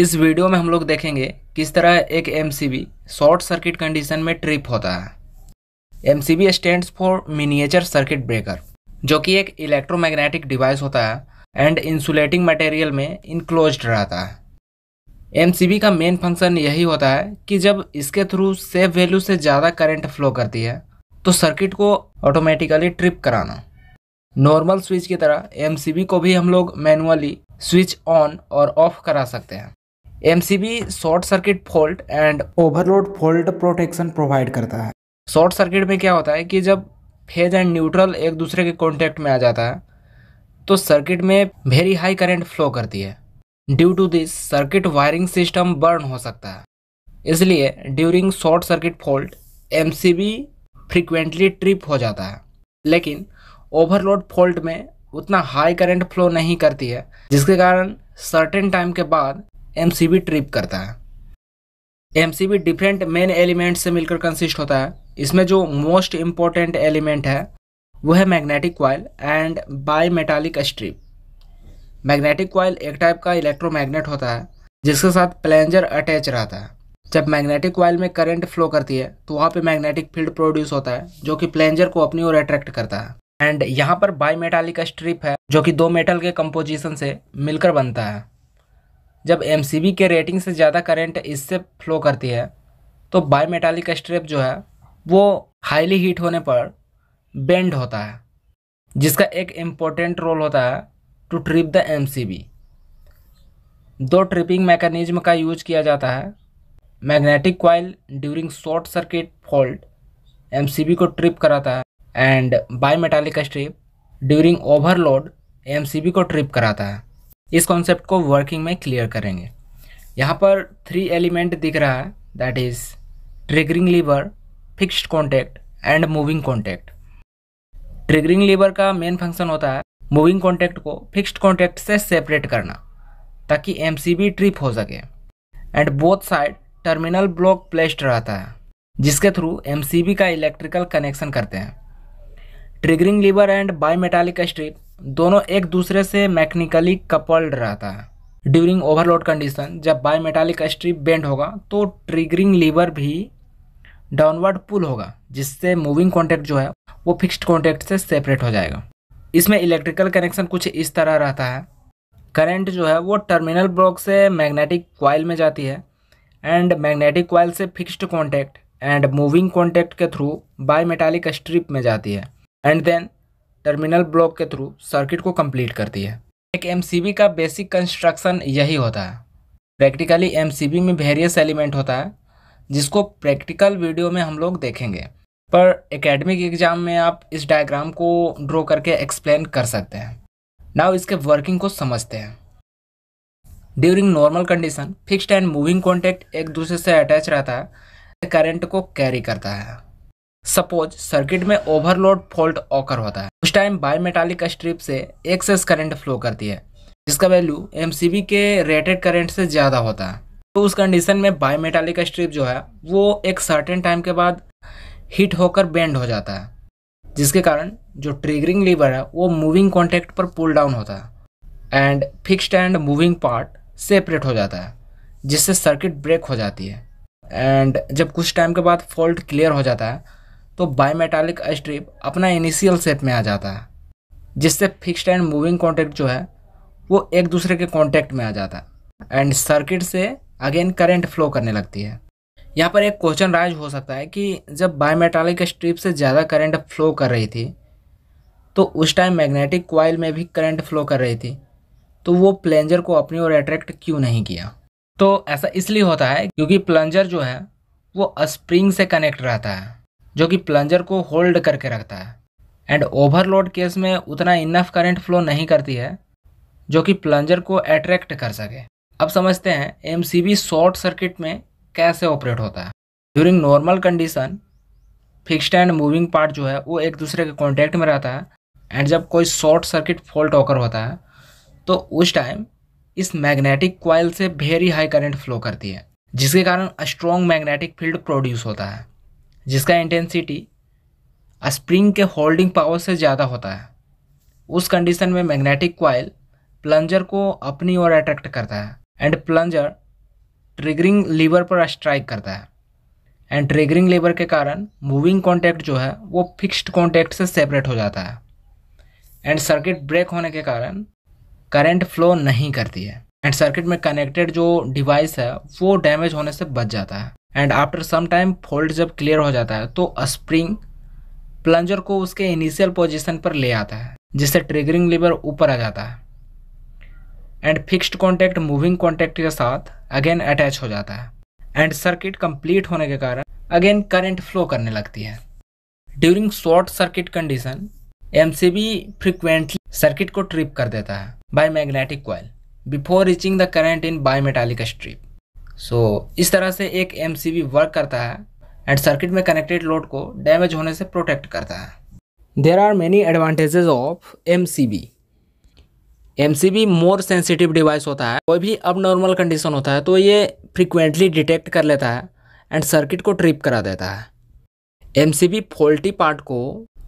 इस वीडियो में हम लोग देखेंगे किस तरह एक एम शॉर्ट सर्किट कंडीशन में ट्रिप होता है M C B stands for miniature circuit breaker जो कि एक इलेक्ट्रोमैग्नेटिक डिवाइस होता है एंड इंसुलेटिंग मटेरियल में इनक्लोज रहता है एम का मेन फंक्शन यही होता है कि जब इसके थ्रू सेफ वैल्यू से ज़्यादा करेंट फ्लो करती है तो सर्किट को ऑटोमेटिकली ट्रिप कराना नॉर्मल स्विच की तरह एम को भी हम लोग मैनुअली स्विच ऑन और ऑफ करा सकते हैं MCB short circuit fault and overload fault protection provide करता है शॉर्ट सर्किट में क्या होता है कि जब फेज एंड न्यूट्रल एक दूसरे के कॉन्टैक्ट में आ जाता है तो सर्किट में वेरी हाई करंट फ्लो करती है due to this circuit wiring system burn हो सकता है इसलिए during short circuit fault M C B frequently trip हो जाता है लेकिन ओवरलोड फॉल्ट में उतना हाई करंट फ्लो नहीं करती है जिसके कारण सर्टेन टाइम के बाद एम ट्रिप करता है एम डिफरेंट मेन एलिमेंट से मिलकर कंसिस्ट होता है इसमें जो मोस्ट इम्पॉर्टेंट एलिमेंट है वो है magnetic coil and bimetallic strip magnetic coil एक टाइप का इलेक्ट्रोमैग्नेट होता है जिसके साथ प्लेंजर अटैच रहता है जब मैग्नेटिक कॉयल में करंट फ्लो करती है तो वहाँ पे मैग्नेटिक फील्ड प्रोड्यूस होता है जो कि प्लेंजर को अपनी ओर अट्रैक्ट करता है एंड यहाँ पर बाई मेटालिक स्ट्रिप है जो कि दो मेटल के कंपोजिशन से मिलकर बनता है जब एम के रेटिंग से ज़्यादा करेंट इससे फ्लो करती है तो बायमेटालिक स्ट्रेप जो है वो हाईली हीट होने पर बेंड होता है जिसका एक इम्पोर्टेंट रोल होता है टू ट्रिप द एम दो ट्रिपिंग मैकेनिज्म का यूज किया जाता है magnetic coil during short circuit fault M को ट्रिप कराता है and bimetallic strip during overload M को ट्रिप कराता है इस कॉन्सेप्ट को वर्किंग में क्लियर करेंगे यहाँ पर थ्री एलिमेंट दिख रहा है that is triggering lever fixed contact and moving contact triggering lever का मेन फंक्शन होता है मूविंग कॉन्टैक्ट को फिक्स्ड कॉन्टैक्ट से सेपरेट करना ताकि एम ट्रिप हो सके and both side terminal block placed रहता है जिसके थ्रू एम का इलेक्ट्रिकल कनेक्शन करते हैं triggering lever and bimetallic strip दोनों एक दूसरे से मैकेनिकली कपल्ड रहता है ड्यूरिंग ओवरलोड कंडीशन जब बायमेटालिक स्ट्रिप बेंड होगा तो ट्रिगरिंग लीवर भी डाउनवर्ड पुल होगा जिससे मूविंग कॉन्टैक्ट जो है वो फिक्स्ड कॉन्टैक्ट से सेपरेट हो जाएगा इसमें इलेक्ट्रिकल कनेक्शन कुछ इस तरह रहता है करंट जो है वो टर्मिनल ब्लॉक से मैग्नेटिक क्वाइल में जाती है एंड मैग्नेटिक क्वाइल से fixed contact and moving contact के थ्रू मेटालिक स्ट्रिप में जाती है एंड देन टर्मिनल ब्लॉक के थ्रू सर्किट को कंप्लीट करती है एक एम का बेसिक कंस्ट्रक्शन यही होता है प्रैक्टिकली एम में वेरियस एलिमेंट होता है जिसको प्रैक्टिकल वीडियो में हम लोग देखेंगे पर एकेडमिक एग्ज़ाम में आप इस डायग्राम को ड्रॉ करके एक्सप्लेन कर सकते हैं नाउ इसके वर्किंग को समझते हैं during normal condition fixed and moving contact एक दूसरे से अटैच रहता है करंट को कैरी करता है सपोज सर्किट में ओवरलोड फॉल्ट ऑकर होता है उस टाइम बायोमेटालिक स्ट्रिप से एक्सेस करंट फ्लो करती है जिसका वैल्यू एम के रेटेड करंट से ज़्यादा होता है तो उस कंडीशन में बायोमेटालिक स्ट्रिप जो है वो एक सर्टेन टाइम के बाद हीट होकर बेंड हो जाता है जिसके कारण जो ट्रिगरिंग लीवर है वो मूविंग कॉन्टैक्ट पर पुल डाउन होता है and fixed and moving part separate हो जाता है जिससे सर्किट ब्रेक हो जाती है एंड जब कुछ टाइम के बाद फॉल्ट क्लियर हो जाता है तो बायोमेटालिक स्ट्रिप अपना इनिशियल सेट में आ जाता है जिससे फिक्स्ड एंड मूविंग कॉन्टैक्ट जो है वो एक दूसरे के कॉन्टैक्ट में आ जाता है एंड सर्किट से अगेन करेंट फ्लो करने लगती है यहाँ पर एक क्वेश्चन राइज हो सकता है कि जब बायोमेटालिक स्ट्रिप से ज़्यादा करंट फ्लो कर रही थी तो उस टाइम मैग्नेटिक क्वाइल में भी करंट फ्लो कर रही थी तो वो प्लेंजर को अपनी ओर अट्रैक्ट क्यों नहीं किया तो ऐसा इसलिए होता है क्योंकि प्लंजर जो है वो स्प्रिंग से कनेक्ट रहता है जो कि प्लंजर को होल्ड करके रखता है एंड ओवरलोड केस में उतना इनफ करंट फ्लो नहीं करती है जो कि प्लंजर को अट्रैक्ट कर सके अब समझते हैं एम शॉर्ट सर्किट में कैसे ऑपरेट होता है during normal condition fixed and moving part जो है वो एक दूसरे के कॉन्टैक्ट में रहता है एंड जब कोई शॉर्ट सर्किट फॉल्ट होकर होता है तो उस टाइम इस मैग्नेटिक क्वाइल से वेरी हाई करंट फ्लो करती है जिसके कारण स्ट्रॉन्ग मैग्नेटिक फील्ड प्रोड्यूस होता है जिसका इंटेंसिटी स्प्रिंग के होल्डिंग पावर से ज़्यादा होता है उस कंडीशन में मैग्नेटिक कॉयल प्लंजर को अपनी ओर अट्रैक्ट करता है एंड प्लंजर ट्रिगरिंग लीवर पर स्ट्राइक करता है एंड ट्रिगरिंग लीवर के कारण मूविंग कॉन्टैक्ट जो है वो फिक्स्ड कॉन्टैक्ट से सेपरेट हो जाता है एंड सर्किट ब्रेक होने के कारण करंट फ्लो नहीं करती है एंड सर्किट में कनेक्टेड जो डिवाइस है वो डैमेज होने से बच जाता है and after some time fault जब क्लियर हो जाता है तो स्प्रिंग प्लंजर को उसके इनिशियल पोजीशन पर ले आता है जिससे ट्रिगरिंग लीवर ऊपर आ जाता है and fixed contact moving contact के साथ अगेन अटैच हो जाता है एंड सर्किट कंप्लीट होने के कारण अगेन करंट फ्लो करने लगती है during short circuit condition M C B frequently circuit को ट्रिप कर देता है by magnetic coil before reaching the current in bimetallic strip so so, इस तरह से एक एम वर्क करता है एंड सर्किट में कनेक्टेड लोड को डैमेज होने से प्रोटेक्ट करता है there are many advantages of M C B M C B more sensitive device होता है कोई भी अब नॉर्मल कंडीशन होता है तो ये फ्रिक्वेंटली डिटेक्ट कर लेता है एंड सर्किट को ट्रिप करा देता है M C B faulty part को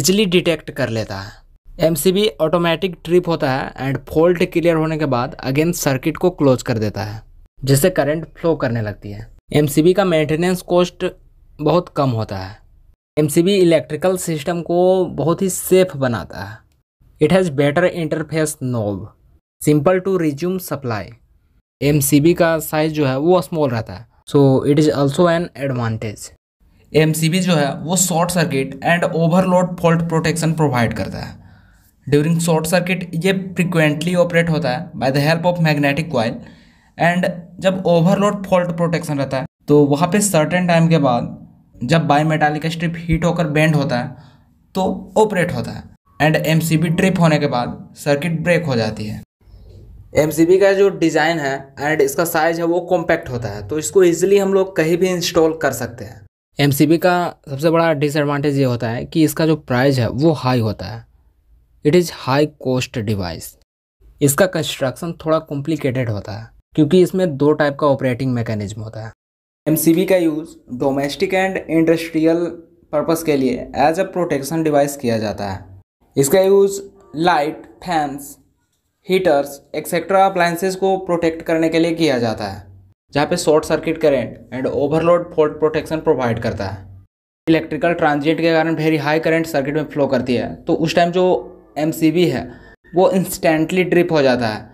इजिली डिटेक्ट कर लेता है M C B automatic trip होता है एंड फॉल्ट क्लियर होने के बाद अगेन सर्किट को क्लोज कर देता है जिससे करंट फ्लो करने लगती है एम का मेंटेनेंस कॉस्ट बहुत कम होता है एम इलेक्ट्रिकल सिस्टम को बहुत ही सेफ बनाता है it has better interface knob simple to resume supply M का साइज़ जो है वो स्मॉल रहता है so it is also an advantage M जो है वो short circuit and overload fault protection provide करता है ड्यूरिंग शॉर्ट सर्किट ये फ्रिक्वेंटली ऑपरेट होता है by the help of magnetic coil and जब ओवरलोड फॉल्ट प्रोटेक्शन रहता है तो वहाँ पे सर्टेन टाइम के बाद जब बायोमेटालिक स्ट्रिप हीट होकर बेंड होता है तो ऑपरेट होता है एंड एम ट्रिप होने के बाद सर्किट ब्रेक हो जाती है एम का जो डिज़ाइन है एंड इसका साइज है वो कॉम्पैक्ट होता है तो इसको ईजिली हम लोग कहीं भी इंस्टॉल कर सकते हैं एम का सबसे बड़ा डिसएडवांटेज ये होता है कि इसका जो प्राइस है वो हाई होता है it is high cost device इसका कंस्ट्रक्शन थोड़ा कॉम्प्लिकेटेड होता है क्योंकि इसमें दो टाइप का ऑपरेटिंग मैकेनिज्म होता है एम का use domestic and industrial purpose के लिए एज अ प्रोटेक्शन डिवाइस किया जाता है इसका use light fans heaters etcetera appliances को प्रोटेक्ट करने के लिए किया जाता है जहाँ पे short circuit current and overload fault protection provide करता है इलेक्ट्रिकल ट्रांजिएंट के कारण वेरी हाई करंट सर्किट में फ्लो करती है तो उस टाइम जो एम है वो इंस्टेंटली ड्रिप हो जाता है